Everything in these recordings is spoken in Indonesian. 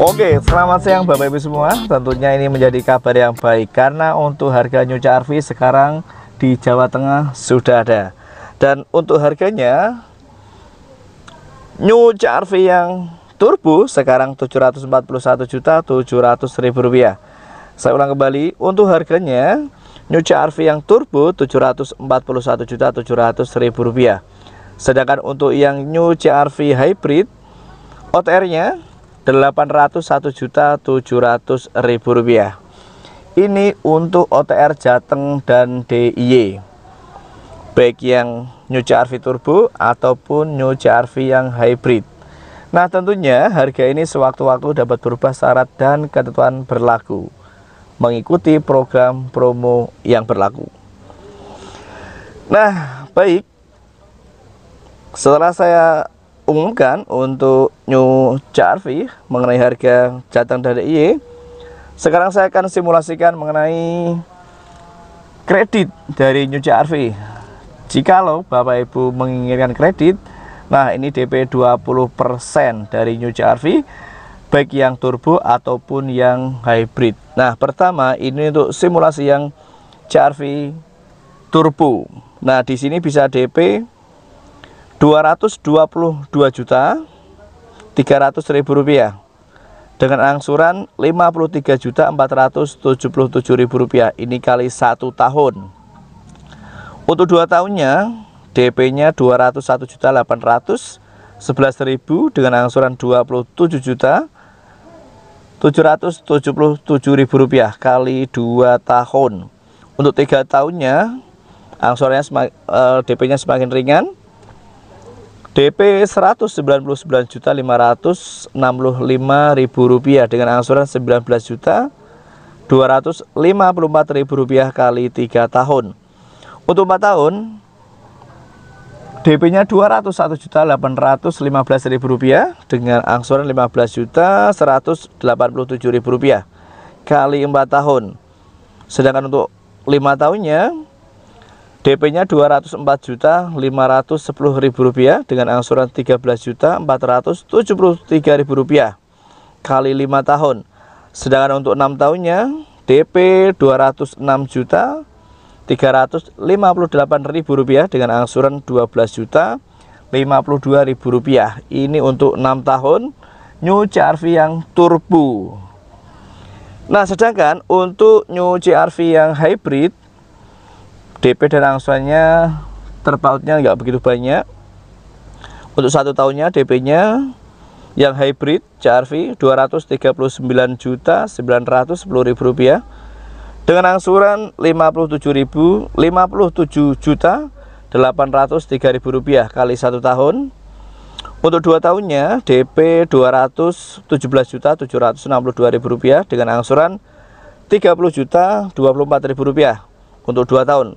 Oke, selamat siang Bapak Ibu semua. Tentunya ini menjadi kabar yang baik karena untuk harga New cr sekarang di Jawa Tengah sudah ada. Dan untuk harganya New cr yang turbo sekarang 741 juta rupiah. Saya ulang kembali, untuk harganya New cr yang turbo 741 juta rupiah. Sedangkan untuk yang New cr hybrid OTR-nya 801.700.000 rupiah ini untuk OTR Jateng dan DIY baik yang New CRV Turbo ataupun New CRV yang hybrid nah tentunya harga ini sewaktu-waktu dapat berubah syarat dan ketentuan berlaku mengikuti program promo yang berlaku nah baik setelah saya umumkan untuk New CRV mengenai harga jateng dari IE sekarang saya akan simulasikan mengenai kredit dari New jika lo Bapak Ibu menginginkan kredit nah ini DP 20% dari New CRV baik yang turbo ataupun yang hybrid. Nah, pertama ini untuk simulasi yang CRV turbo. Nah, di sini bisa DP 222 juta 300 ribu rupiah dengan angsuran 53 juta 477 ribu rupiah ini kali satu tahun untuk dua tahunnya DP nya 201 juta 11 ribu dengan angsuran 27 juta 777 ribu rupiah kali 2 tahun untuk tiga tahunnya angsurannya eh, DP nya semakin ringan DP Rp199.565.000 dengan angsuran Rp19.254.000 kali 3 tahun. Untuk 4 tahun DP-nya Rp201.815.000 dengan angsuran Rp15.187.000 kali 4 tahun. Sedangkan untuk 5 tahunnya DP-nya Rp204.510.000 dengan angsuran Rp13.473.000 kali 5 tahun. Sedangkan untuk 6 tahunnya DP Rp206.358.000 dengan angsuran Rp12.052.000. Ini untuk 6 tahun New CR-V yang turbo. Nah, sedangkan untuk New CR-V yang hybrid DP dan angsurannya terpautnya nggak begitu banyak untuk satu tahunnya DP-nya yang hybrid CRV 239 juta 910 ribu rupiah dengan angsuran 57.000 57 juta 803 ribu rupiah kali satu tahun untuk dua tahunnya DP 217 juta 762 ribu rupiah dengan angsuran 30 juta 24 ribu rupiah untuk dua tahun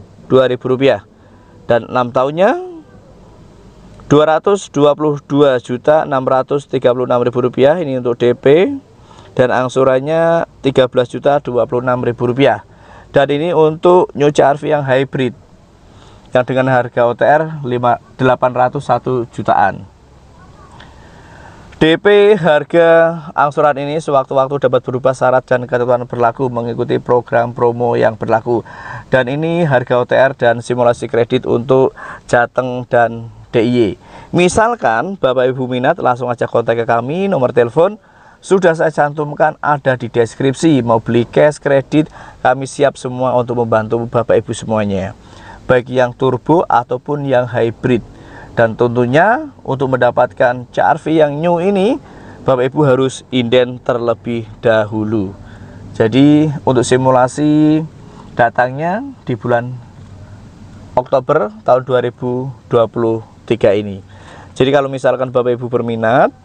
Rp2.000 dan 6 tahunnya Rp222.636.000 ini untuk DP dan angsurannya Rp13.026.000 dan ini untuk New CRV yang hybrid yang dengan harga OTR 801 jutaan DP harga angsuran ini sewaktu-waktu dapat berubah syarat dan ketentuan berlaku mengikuti program promo yang berlaku. Dan ini harga OTR dan simulasi kredit untuk Jateng dan DIY. Misalkan Bapak Ibu minat langsung aja kontak ke kami nomor telepon sudah saya cantumkan ada di deskripsi mau beli cash kredit kami siap semua untuk membantu Bapak Ibu semuanya baik yang turbo ataupun yang hybrid dan tentunya untuk mendapatkan CRV yang new ini Bapak Ibu harus inden terlebih dahulu Jadi untuk simulasi datangnya di bulan Oktober tahun 2023 ini Jadi kalau misalkan Bapak Ibu berminat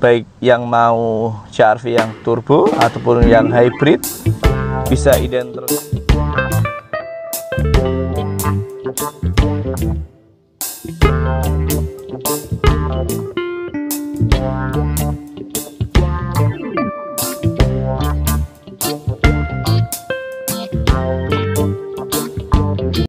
Baik yang mau CRV yang turbo ataupun yang hybrid Bisa inden terlebih dahulu. Thank you.